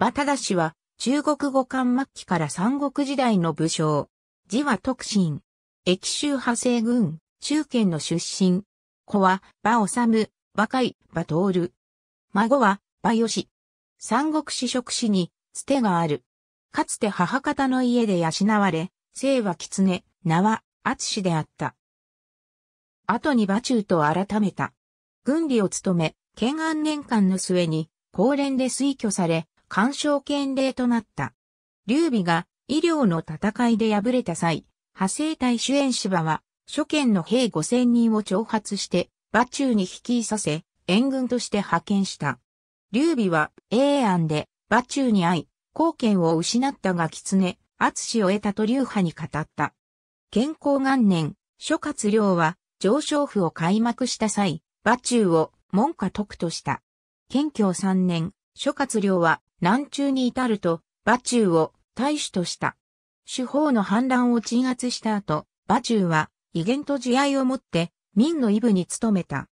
バタダ氏は、中国語漢末期から三国時代の武将。字は徳信。駅州派生軍、中堅の出身。子は、馬治、馬海、馬徹。孫は、馬義。三国志職史に、つてがある。かつて母方の家で養われ、姓は狐、名は、厚であった。後に馬中と改めた。軍理を務め、建安年間の末に、高連で推挙され、干渉権令となった。劉備が医療の戦いで敗れた際、派生隊主演芝は、諸県の兵5000人を挑発して、馬中に引きさせ、援軍として派遣した。劉備は、永安で、馬中に会い、貢献を失ったが狐、厚を得たと劉派に語った。健康元年、諸葛亮は、上昇府を開幕した際、馬中を門下徳とした。建教3年、諸葛亮は南中に至ると、馬中を大使とした。主法の反乱を鎮圧した後、馬中は威厳と慈愛をもって、民の異部に努めた。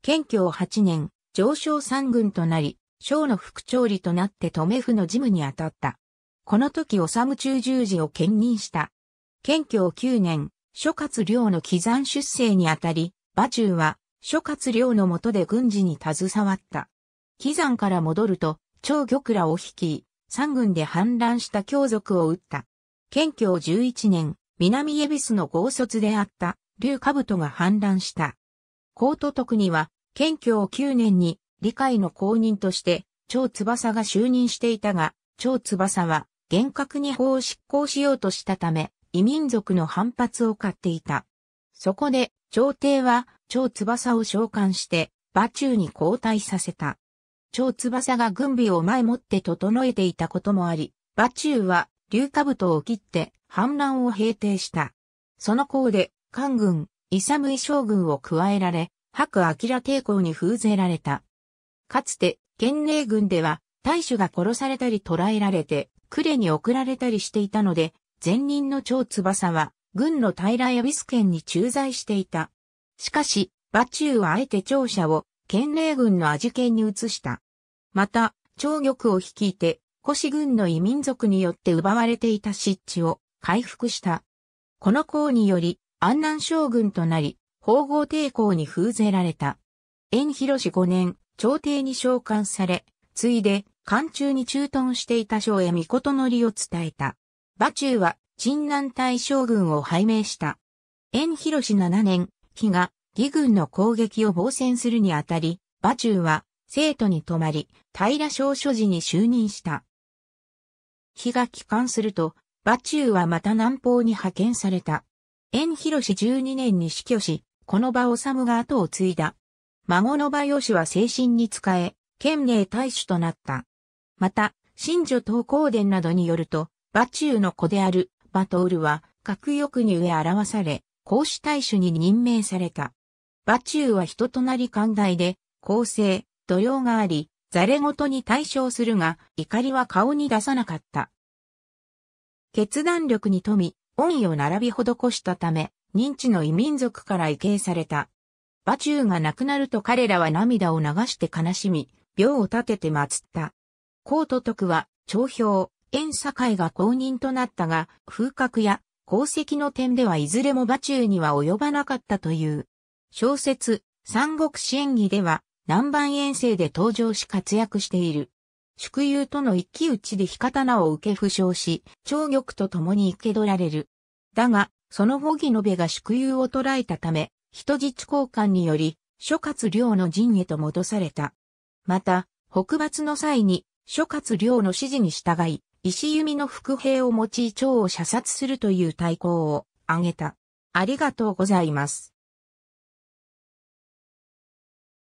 県境8年、上昇三軍となり、省の副長理となって留府の事務に当たった。この時治中十字を兼任した。県境9年、諸葛亮の帰山出生にあたり、馬中は諸葛亮のもとで軍事に携わった。祁山から戻ると、張玉らを率い、三軍で反乱した強族を撃った。県境11年、南恵比寿の豪卒であった、竜兜が反乱した。高都徳には、県境9年に、理解の公認として、張翼が就任していたが、張翼は、厳格に法を執行しようとしたため、異民族の反発を買っていた。そこで、朝廷は、張翼を召喚して、馬中に交代させた。超翼が軍備を前もって整えていたこともあり、馬中は竜兜を切って反乱を平定した。その功で、官軍、イサムイ将軍を加えられ、白明抵抗に封ぜられた。かつて、県令軍では、大主が殺されたり捕らえられて、呉に送られたりしていたので、前任の超翼は、軍の平やビス県に駐在していた。しかし、馬中はあえて庁舎を県令軍の味県に移した。また、長玉を率いて、越軍の異民族によって奪われていた湿地を回復した。この功により、安南将軍となり、宝合抵抗に封ぜられた。縁広氏5年、朝廷に召喚され、ついで、漢中に駐屯していた将へ御事のりを伝えた。馬中は、鎮南大将軍を拝命した。縁広氏7年、比嘉、義軍の攻撃を防戦するにあたり、馬中は、生徒に泊まり、平少所時に就任した。日が帰還すると、馬中はまた南方に派遣された。縁広し12年に死去し、この場治が後を継いだ。孫の馬吉は精神に仕え、県令大使となった。また、新女東光伝などによると、馬中の子である馬トールは、格欲に上表され、孔子大使に任命された。馬中は人となり寛大で、公正、度量があり、ざれごとに対象するが、怒りは顔に出さなかった。決断力に富み、恩意を並び施したため、認知の異民族から異形された。馬中が亡くなると彼らは涙を流して悲しみ、病を立てて祀った。高都徳は、長兵、縁境が公認となったが、風格や功績の点ではいずれも馬中には及ばなかったという。小説、三国志演義では、南蛮遠征で登場し活躍している。宿友との一騎打ちで火刀を受け負傷し、長玉と共に受け取られる。だが、その後義延が宿友を捕らえたため、人質交換により、諸葛亮の陣へと戻された。また、北伐の際に、諸葛亮の指示に従い、石弓の伏兵を用い蝶を射殺するという対抗を挙げた。ありがとうございます。